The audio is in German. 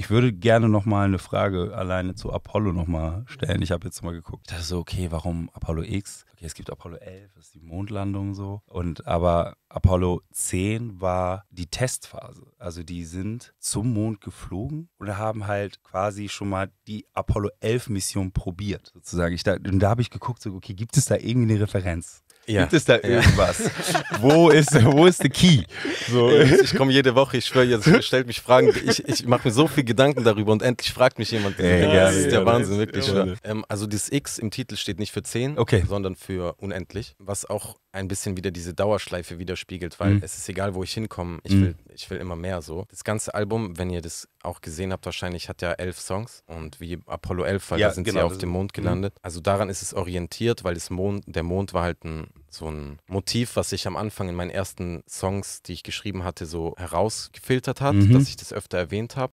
Ich würde gerne nochmal eine Frage alleine zu Apollo nochmal stellen. Ich habe jetzt mal geguckt. Ich dachte so, okay, warum Apollo X? Okay, es gibt Apollo 11, das ist die Mondlandung so. Und aber Apollo 10 war die Testphase. Also die sind zum Mond geflogen und haben halt quasi schon mal die Apollo 11 Mission probiert, sozusagen. Ich da, und da habe ich geguckt, so, okay, gibt es da irgendwie eine Referenz? Ja. Gibt es da irgendwas? Ja. wo, ist, wo ist der Key? So. Ich komme jede Woche, ich schwöre, jetzt stellt mich Fragen. Ich, ich mache mir so viel Gedanken darüber und endlich fragt mich jemand. Ey, ja, das ist der Wahnsinn, wirklich. Ähm, also das X im Titel steht nicht für 10, okay. sondern für unendlich, was auch ein bisschen wieder diese Dauerschleife widerspiegelt, weil mhm. es ist egal, wo ich hinkomme, ich, mhm. will, ich will immer mehr so. Das ganze Album, wenn ihr das auch gesehen habt, wahrscheinlich hat ja elf Songs und wie Apollo 11, weil ja, da sind genau, sie auf dem Mond mhm. gelandet. Mhm. Also daran ist es orientiert, weil das Mond, der Mond war halt ein so ein Motiv, was sich am Anfang in meinen ersten Songs, die ich geschrieben hatte, so herausgefiltert hat, mhm. dass ich das öfter erwähnt habe.